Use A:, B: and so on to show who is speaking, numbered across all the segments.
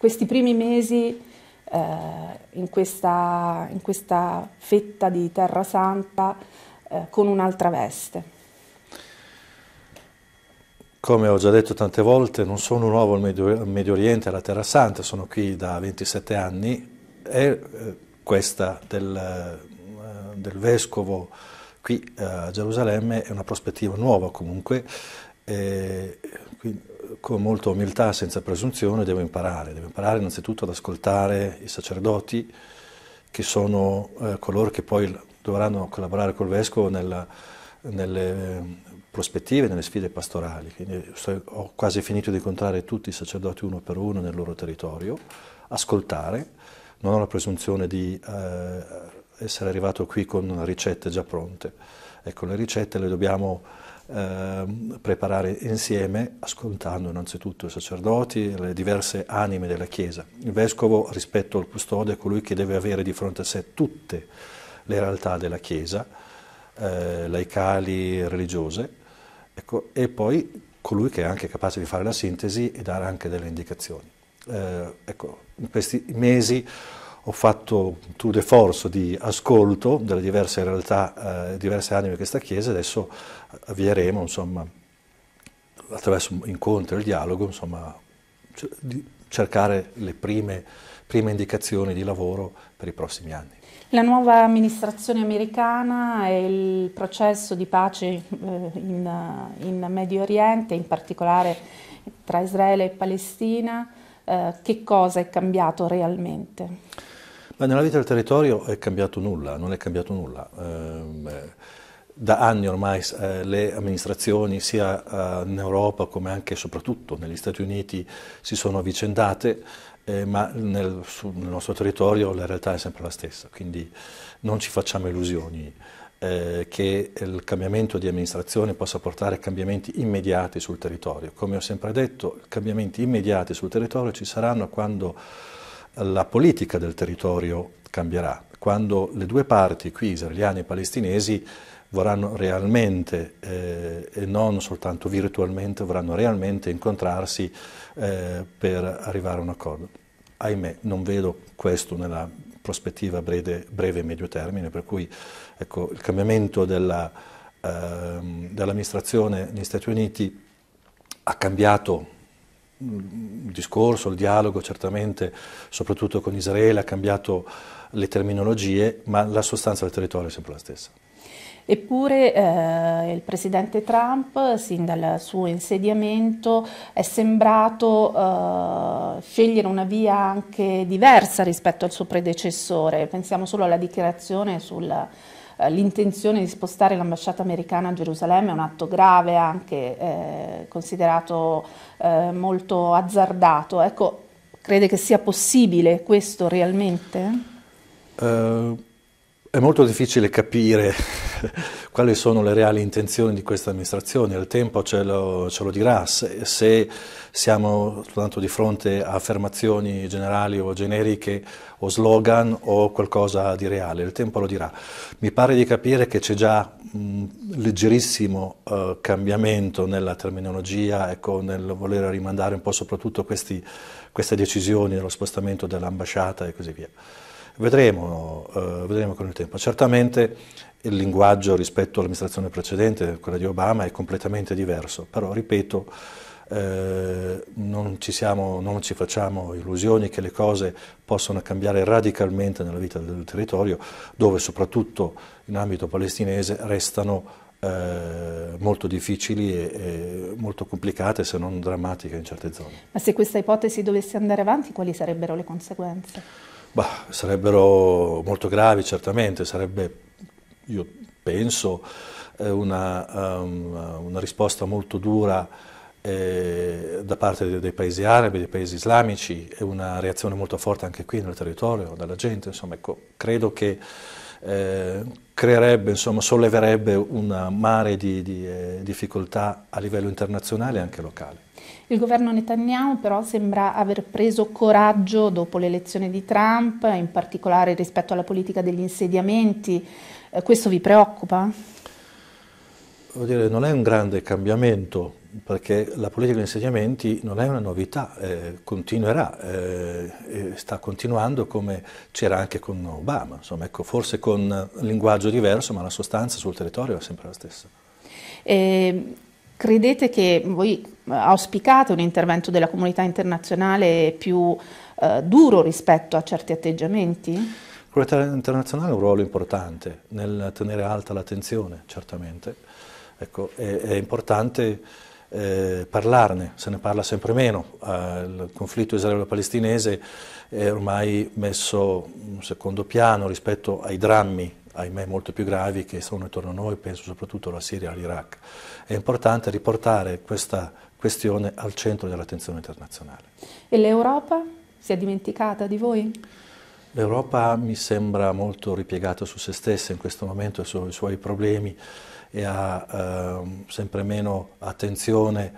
A: questi primi mesi eh, in, questa, in, questa, fetta di Terra Santa eh, con un'altra veste.
B: Come ho già detto tante volte, non sono nuovo al Medio, Medio, Oriente, alla Terra Santa, sono qui da 27 anni e eh, questa del, eh, del, vescovo qui eh, a Gerusalemme è una prospettiva nuova comunque. E, eh, quindi, con molta umiltà, senza presunzione, devo imparare. Devo imparare innanzitutto ad ascoltare i sacerdoti, che sono eh, coloro che poi dovranno collaborare col vescovo nella, nelle eh, prospettive, nelle sfide pastorali. Quindi ho quasi finito di incontrare tutti i sacerdoti uno per uno nel loro territorio, ascoltare, non ho la presunzione di eh, essere arrivato qui con ricette già pronte. Ecco, le ricette le dobbiamo Ehm, preparare insieme, ascoltando innanzitutto i sacerdoti, le diverse anime della Chiesa. Il vescovo rispetto al custode è colui che deve avere di fronte a sé tutte le realtà della Chiesa, eh, laicali, religiose, ecco, e poi colui che è anche capace di fare la sintesi e dare anche delle indicazioni. Eh, ecco, in questi mesi ho fatto un tour de force di ascolto delle diverse realtà, eh, diverse anime di questa Chiesa, adesso avvieremo, insomma, attraverso incontri e dialogo, insomma, di cercare le prime, prime indicazioni di lavoro per i prossimi anni.
A: La nuova amministrazione americana e il processo di pace eh, in, in Medio Oriente, in particolare tra Israele e Palestina, eh, che cosa è cambiato realmente?
B: Ma nella vita del territorio è cambiato nulla, non è cambiato nulla. Ehm, eh, da anni ormai eh, le amministrazioni sia eh, in Europa come anche e soprattutto negli Stati Uniti si sono avvicendate, ma nel, nel nostro territorio la realtà è sempre la stessa, quindi non ci facciamo illusioni eh, che il cambiamento di amministrazione possa portare a cambiamenti immediati sul territorio. Come ho sempre detto, cambiamenti immediati sul territorio ci saranno quando la politica del territorio cambierà, quando le due parti, qui israeliani e palestinesi, vorranno realmente eh, e non soltanto virtualmente, vorranno realmente incontrarsi eh, per arrivare a un accordo. Ahimè, non vedo questo nella prospettiva breve, breve e medio termine, per cui ecco, il cambiamento della, eh, dell'amministrazione negli Stati Uniti ha cambiato mm, il discorso, il dialogo certamente, soprattutto con Israele, ha cambiato le terminologie, ma la sostanza del territorio è sempre la stessa.
A: Eppure eh, il presidente Trump, sin dal suo insediamento, è sembrato eh, scegliere una via anche diversa rispetto al suo predecessore. Pensiamo solo alla dichiarazione sulla eh, l'intenzione di spostare l'ambasciata americana a Gerusalemme è un atto grave, anche eh, considerato eh, molto azzardato. Ecco, crede che sia possibile questo realmente?
B: Uh è molto difficile capire quali sono le reali intenzioni di questa amministrazione, il tempo ce lo, ce lo dirà, se, se, siamo soltanto di fronte a affermazioni generali o generiche o slogan o qualcosa di reale, il tempo lo dirà. Mi pare di capire che c'è già un leggerissimo eh, cambiamento nella terminologia, ecco, nel voler rimandare un po' soprattutto questi, queste decisioni, lo spostamento dell'ambasciata e così via. Vedremo, eh, vedremo, con il tempo. Certamente il linguaggio rispetto all'amministrazione precedente, quella di Obama, è completamente diverso, però ripeto, eh, non, ci siamo, non, ci facciamo illusioni che le cose possano cambiare radicalmente nella vita del territorio, dove soprattutto in ambito palestinese restano eh, molto difficili e molto complicate, se non drammatiche in certe zone.
A: Ma se questa ipotesi dovesse andare avanti, quali sarebbero le conseguenze?
B: Bah, sarebbero molto gravi, certamente, sarebbe, io penso, eh, una, ehm, una risposta molto dura eh, da parte dei, dei, paesi arabi, dei paesi islamici e una reazione molto forte anche qui nel territorio, dalla gente, insomma, ecco, credo che eh, creerebbe, insomma, solleverebbe un mare di, di eh, difficoltà a livello internazionale e anche locale.
A: Il governo Netanyahu però sembra aver preso coraggio dopo l'elezione di Trump, in particolare rispetto alla politica degli insediamenti. Eh, questo vi preoccupa?
B: Dire, non è un grande cambiamento perché la politica degli insediamenti non è una novità, eh, continuerà, eh, sta continuando come c'era anche con Obama, insomma, ecco, forse con linguaggio diverso, ma la sostanza sul territorio è sempre la stessa.
A: Eh, Credete che voi eh, auspicate un intervento della comunità internazionale più eh, duro rispetto a certi atteggiamenti? La
B: comunità internazionale ha un ruolo importante nel tenere alta l'attenzione, certamente. Ecco, è, è importante eh, parlarne, se ne parla sempre meno. Eh, il conflitto israelo-palestinese è ormai messo in mm, secondo piano rispetto ai drammi ahimè molto più gravi che sono intorno a noi, penso soprattutto alla Siria e all'Iraq. È importante riportare questa questione al centro dell'attenzione internazionale.
A: E l'Europa si è dimenticata di voi?
B: L'Europa mi sembra molto ripiegata su se stessa in questo momento e sui suoi problemi e ha eh, sempre meno attenzione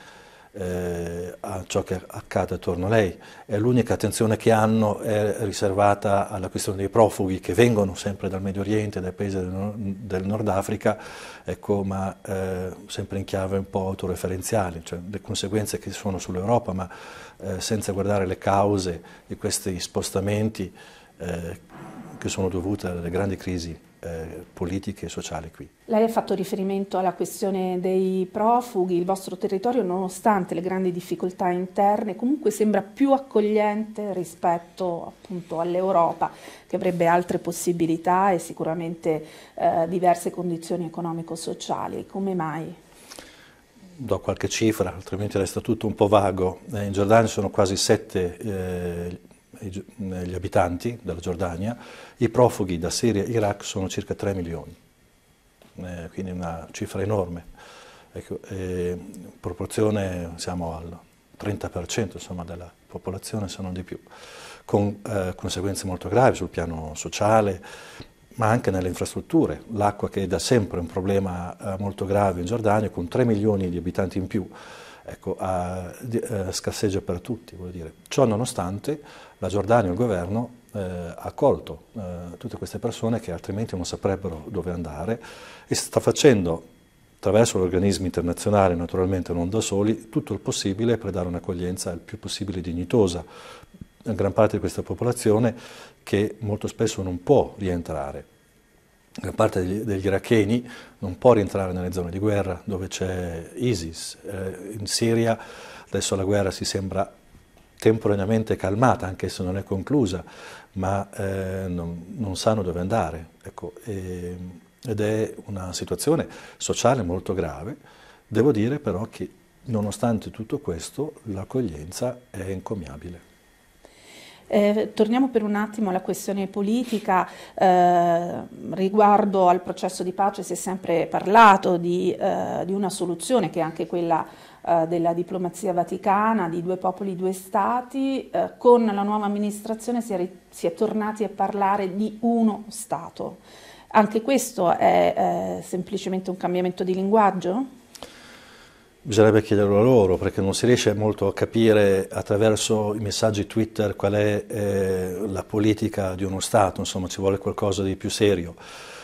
B: eh, a ciò che accade attorno a lei, l'unica attenzione che hanno è riservata alla questione dei profughi che vengono sempre dal Medio Oriente, dai paesi del, Nord Africa, ecco, ma eh, sempre in chiave un po' autoreferenziale, cioè le conseguenze che sono sull'Europa, ma eh, senza guardare le cause di questi spostamenti eh, che sono dovute alle grandi crisi eh, politiche e sociali qui.
A: Lei ha fatto riferimento alla questione dei profughi, il vostro territorio nonostante le grandi difficoltà interne comunque sembra più accogliente rispetto appunto all'Europa che avrebbe altre possibilità e sicuramente eh, diverse condizioni economico-sociali. Come mai?
B: do qualche cifra, altrimenti resta tutto un po' vago. Eh, in Giordania sono quasi 7 eh, eh, gli abitanti della Giordania, i profughi da Siria e Iraq sono circa 3 milioni, eh, quindi una cifra enorme. Ecco, eh, in proporzione siamo al 30% insomma, della popolazione, se non di più, con eh, conseguenze molto gravi sul piano sociale, ma anche nelle infrastrutture. L'acqua che è da sempre un problema eh, molto grave in Giordania, con 3 milioni di abitanti in più, ecco, a, eh, scasseggia per tutti. Ciò nonostante la Giordania e il governo eh, ha accolto eh, tutte queste persone che altrimenti non saprebbero dove andare e sta facendo attraverso gli organismi internazionali, naturalmente non da soli, tutto il possibile per dare un'accoglienza il più possibile dignitosa a gran parte di questa popolazione che molto spesso non può rientrare gran parte degli, degli, iracheni non può rientrare nelle zone di guerra dove c'è ISIS. Eh, in Siria adesso la guerra si sembra temporaneamente calmata, anche se non è conclusa, ma eh, non, non, sanno dove andare. Ecco, e, ehm, ed è una situazione sociale molto grave. Devo dire però che nonostante tutto questo l'accoglienza è encomiabile.
A: Eh, torniamo per un attimo alla questione politica. Eh, riguardo al processo di pace si è sempre parlato di, eh, di una soluzione che è anche quella eh, della diplomazia vaticana, di due popoli, due stati, eh, con la nuova amministrazione si è, si è, tornati a parlare di uno Stato. Anche questo è eh, semplicemente un cambiamento di linguaggio?
B: Bisognerebbe chiederlo a loro perché non si riesce molto a capire attraverso i messaggi Twitter qual è eh, la politica di uno Stato, insomma ci vuole qualcosa di più serio.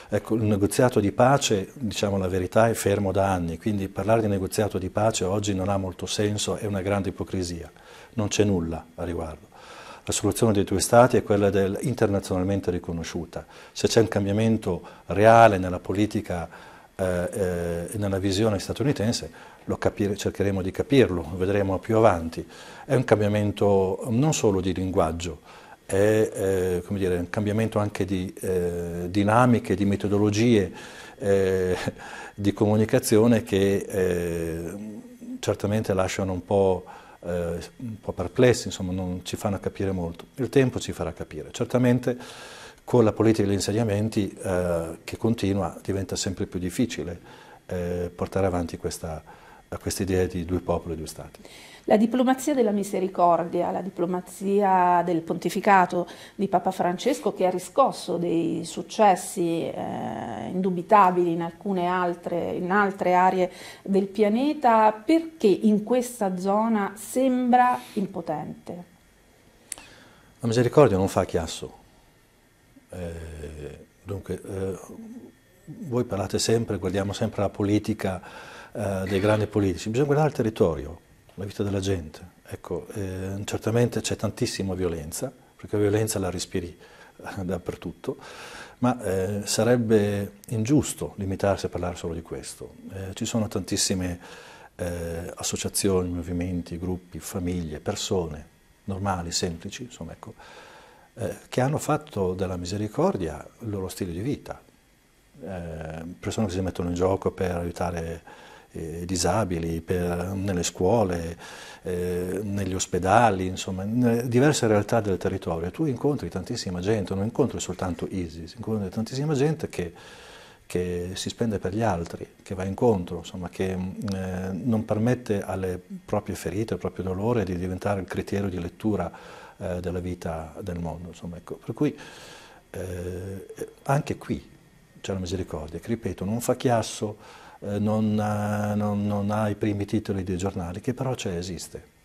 B: Ecco, il negoziato di pace, diciamo la verità, è fermo da anni, quindi parlare di negoziato di pace oggi non ha molto senso, è una grande ipocrisia, non c'è nulla a riguardo. La soluzione dei due Stati è quella del, internazionalmente riconosciuta. Se c'è un cambiamento reale nella politica e eh, eh, nella visione statunitense, capire, cercheremo di capirlo, lo vedremo più avanti. È un cambiamento non solo di linguaggio, è eh, dire, un cambiamento anche di eh, dinamiche, di metodologie eh, di comunicazione che eh, certamente lasciano un po', eh, un po', perplessi, insomma non ci fanno capire molto. Il tempo ci farà capire. Certamente con la politica degli insegnamenti eh, che continua diventa sempre più difficile portare avanti questa a questa idea di due popoli e due stati.
A: La diplomazia della misericordia, la diplomazia del pontificato di Papa Francesco che ha riscosso dei successi eh, indubitabili in alcune altre, in altre aree del pianeta, perché in questa zona sembra impotente?
B: La misericordia non fa chiasso. Eh, dunque, eh, voi parlate sempre, guardiamo sempre la politica eh, dei grandi politici, bisogna guardare il territorio, la vita della gente. Ecco, eh, certamente c'è tantissima violenza, perché la violenza la respiri eh, dappertutto, ma eh, sarebbe ingiusto limitarsi a parlare solo di questo. Eh, ci sono tantissime associazioni, movimenti, gruppi, famiglie, persone normali, semplici, insomma, ecco, che hanno fatto della misericordia il loro stile di vita, eh, persone che si mettono in gioco per aiutare eh, disabili, per, nelle scuole, eh, negli ospedali, insomma, in diverse realtà del territorio. Tu incontri tantissima gente, non incontri soltanto ISIS, incontri tantissima gente che, che si spende per gli altri, che va incontro, insomma, che mm, eh, non permette alle proprie ferite, al proprio dolore di diventare il criterio di lettura eh, della vita del mondo. Insomma, ecco. Per cui eh, anche qui c'è la misericordia, che ripeto non fa chiasso, eh, non, ha, eh, non, non ha i primi titoli dei giornali, che però c'è, esiste.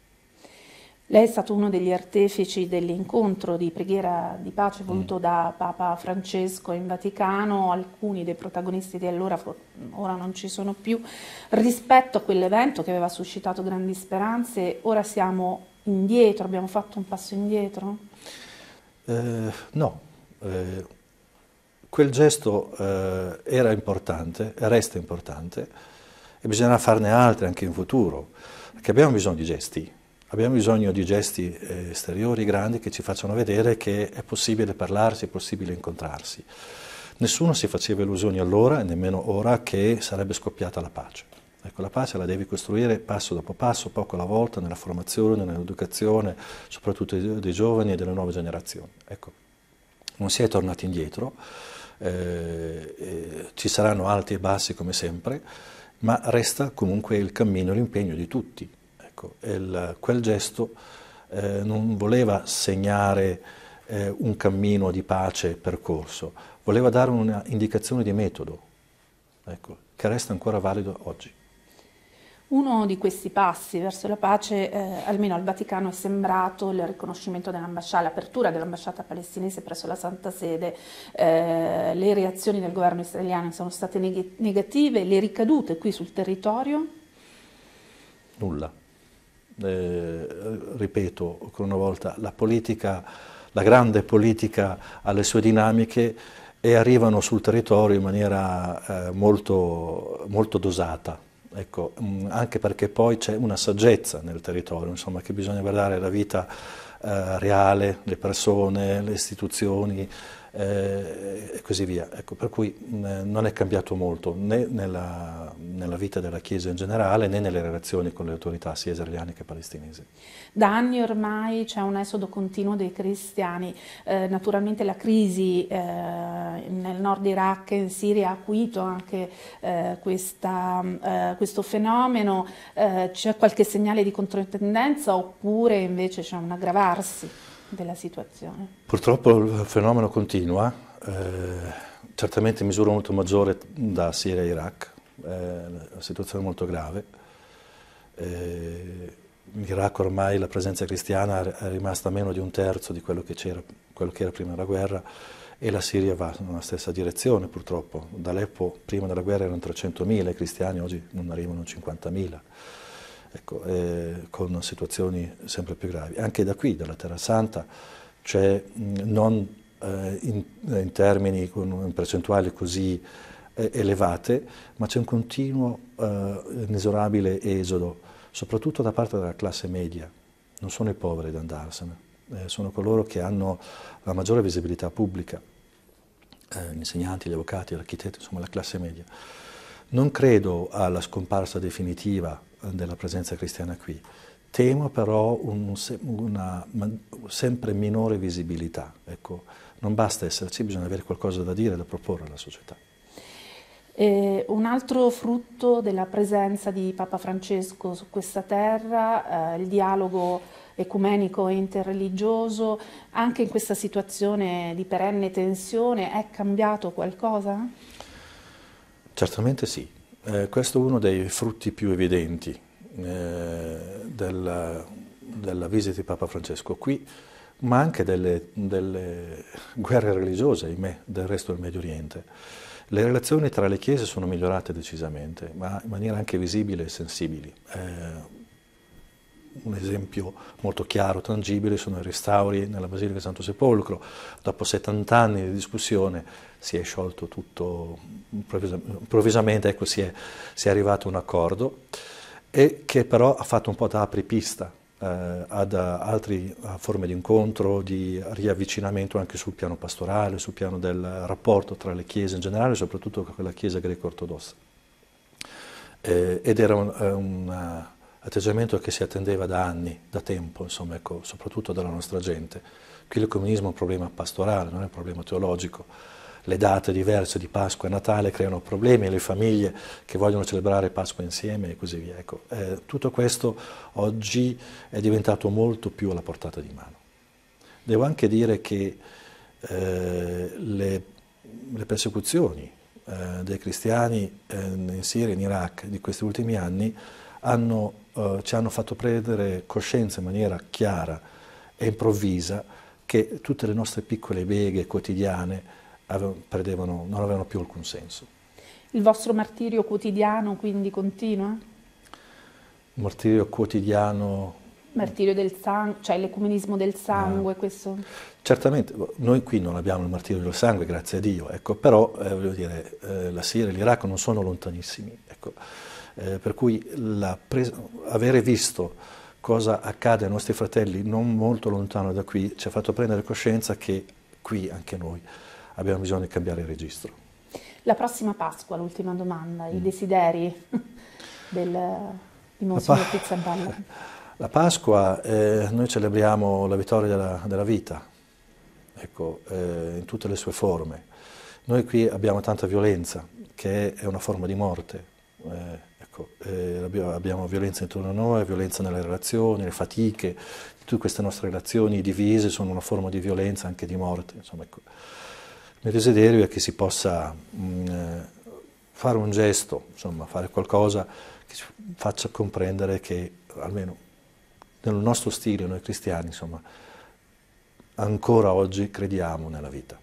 A: Lei è stato uno degli artefici dell'incontro di preghiera di pace mm. voluto mm. da Papa Francesco in Vaticano, alcuni dei protagonisti di allora, ora non ci sono più, rispetto a quell'evento che aveva suscitato grandi speranze, ora siamo indietro, abbiamo fatto un passo indietro?
B: Eh, no, eh, Quel gesto eh, era importante, resta importante e bisognerà farne altri anche in futuro, perché abbiamo bisogno di gesti, abbiamo bisogno di gesti eh, esteriori grandi che ci facciano vedere che è possibile parlarsi, è possibile incontrarsi. Nessuno si faceva illusioni allora e nemmeno ora che sarebbe scoppiata la pace. Ecco, la pace la devi costruire passo dopo passo, poco alla volta, nella formazione, nell'educazione, soprattutto dei giovani e delle nuove generazioni. Ecco, non si è tornati indietro. Eh, eh, ci saranno alti e bassi come sempre, ma resta comunque il cammino e l'impegno di tutti. Ecco, il, quel gesto eh, non voleva segnare eh, un cammino di pace percorso, voleva dare un'indicazione di metodo, ecco, che resta ancora valido oggi.
A: Uno di questi passi verso la pace, eh, almeno al Vaticano, è sembrato il riconoscimento dell'ambasciata, l'apertura dell'ambasciata palestinese presso la Santa Sede. Eh, le reazioni del governo israeliano sono state neg- negative, le ricadute qui sul territorio?
B: Nulla. Eh, ripeto ancora una volta, la politica, la grande politica ha le sue dinamiche e arrivano sul territorio in maniera eh, molto, molto dosata ecco, mm, anche perché poi c'è una saggezza nel territorio, insomma, che bisogna guardare la vita eh, reale, le persone, le istituzioni, eh, e così via. Ecco, per cui mh, non è cambiato molto né nella, nella, vita della Chiesa in generale né nelle relazioni con le autorità sia israeliane che palestinesi.
A: Da anni ormai c'è un esodo continuo dei cristiani, eh, naturalmente la crisi eh, nel nord Iraq e in Siria ha acuito anche eh, questa, eh, questo fenomeno, eh, c'è qualche segnale di controtendenza oppure invece c'è un aggravarsi? della situazione.
B: Purtroppo il fenomeno continua, eh, certamente in misura molto maggiore da Siria e Iraq, eh, la situazione è molto grave. Eh, in Iraq ormai la presenza cristiana è rimasta meno di un terzo di quello che, quello che era prima della guerra e la Siria va nella stessa direzione purtroppo. Da Aleppo prima della guerra erano 300.000 i cristiani, oggi non arrivano a 50.000 ecco, eh, con situazioni sempre più gravi. Anche da qui, dalla Terra Santa, c'è mm, non eh, in, in, termini, con, percentuali così eh, elevate, ma c'è un continuo eh, inesorabile esodo, soprattutto da parte della classe media. Non sono i poveri ad andarsene, eh, sono coloro che hanno la maggiore visibilità pubblica, eh, gli insegnanti, gli avvocati, gli architetti, insomma la classe media. Non credo alla scomparsa definitiva della presenza cristiana qui. Temo però un, una sempre minore visibilità. Ecco, non basta esserci, bisogna avere qualcosa da dire, da proporre alla società.
A: E eh, un altro frutto della presenza di Papa Francesco su questa terra, eh, il dialogo ecumenico e interreligioso, anche in questa situazione di perenne tensione, è cambiato qualcosa?
B: Certamente sì. Eh, questo è uno dei frutti più evidenti eh, della, della, visita di Papa Francesco qui, ma anche delle, delle guerre religiose ahimè, del resto del Medio Oriente. Le relazioni tra le chiese sono migliorate decisamente, ma in maniera anche visibile e sensibile. Eh, un esempio molto chiaro, tangibile, sono i restauri nella Basilica di Santo Sepolcro. Dopo 70 anni di discussione si è sciolto tutto improvvisamente, ecco, si, è, si è arrivato a un accordo e che però ha fatto un po' da apripista eh, ad altre forme di incontro, di riavvicinamento anche sul piano pastorale, sul piano del rapporto tra le chiese in generale, soprattutto con la chiesa greco-ortodossa. Eh, ed era un, eh, una eh, atteggiamento che si attendeva da anni, da tempo, insomma, ecco, soprattutto dalla nostra gente. Qui il comunismo è un problema pastorale, non è un problema teologico. Le date diverse di Pasqua e Natale creano problemi alle famiglie che vogliono celebrare Pasqua insieme e così via. Ecco, eh, tutto questo oggi è diventato molto più alla portata di mano. Devo anche dire che eh, le, le, persecuzioni eh, dei cristiani eh, in Siria e in Iraq di questi ultimi anni hanno eh, ci hanno fatto prendere coscienza in maniera chiara e improvvisa che tutte le nostre piccole beghe quotidiane avev non avevano più alcun senso.
A: Il vostro martirio quotidiano quindi continua?
B: Il martirio quotidiano
A: martirio del sangue, cioè l'ecumenismo del sangue, no. Eh. questo?
B: Certamente, noi qui non abbiamo il martirio del sangue, grazie a Dio, ecco, però eh, voglio dire, eh, la Siria e l'Iraq non sono lontanissimi. Ecco. Eh, per cui pres- avere visto cosa accade ai nostri fratelli non molto lontano da qui ci ha fatto prendere coscienza che qui anche noi abbiamo bisogno di cambiare il registro.
A: La prossima Pasqua, l'ultima domanda, mm. i desideri del, eh, di Monsignor pa- Pizzaballa.
B: La Pasqua eh, noi celebriamo la vittoria della, della vita, ecco, eh, in tutte le sue forme. Noi qui abbiamo tanta violenza, che è una forma di morte. Eh, Ecco, eh, abbiamo, abbiamo, violenza intorno a noi, violenza nelle relazioni, le fatiche, tutte queste nostre relazioni divise sono una forma di violenza, anche di morte. Insomma, ecco. Il mio desiderio è che si possa mh, mm, eh, fare un gesto, insomma, fare qualcosa che ci faccia comprendere che, almeno nel nostro stile, noi cristiani, insomma, ancora oggi crediamo nella vita.